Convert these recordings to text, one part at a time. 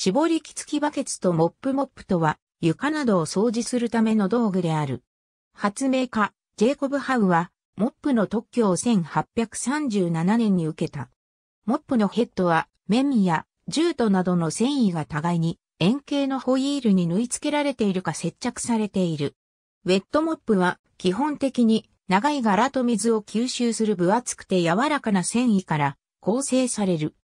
絞り機付きバケツとモップモップとは、床などを掃除するための道具である。発明家、ジェイコブ・ハウは、モップの特許を1837年に受けた。モップのヘッドは、綿や、ジュートなどの繊維が互いに、円形のホイールに縫い付けられているか接着されている。ウェットモップは、基本的に、長い柄と水を吸収する分厚くて柔らかな繊維から構成される。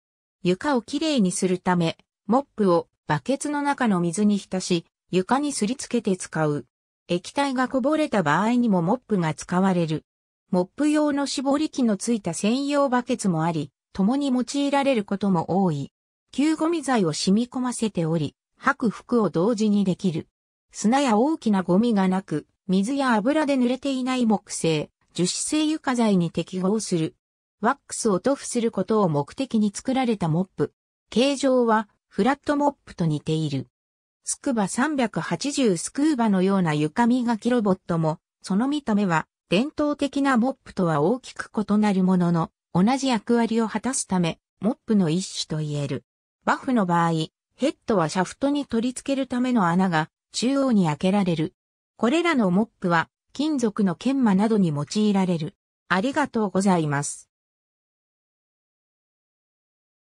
床をきれいにするため、モップをバケツの中の水に浸し、床にすりつけて使う。液体がこぼれた場合にもモップが使われる。モップ用の絞り器のついた専用バケツもあり、共に用いられることも多い。吸ゴミ剤を染み込ませており、吐く服を同時にできる。砂や大きなゴミがなく、水や油で濡れていない木製、樹脂製床材に適合する。ワックスを塗布することを目的に作られたモップ。形状はフラットモップと似ている。スクバ380スクーバのような床磨きロボットも、その見た目は伝統的なモップとは大きく異なるものの、同じ役割を果たすため、モップの一種と言える。バフの場合、ヘッドはシャフトに取り付けるための穴が中央に開けられる。これらのモップは金属の研磨などに用いられる。ありがとうございます。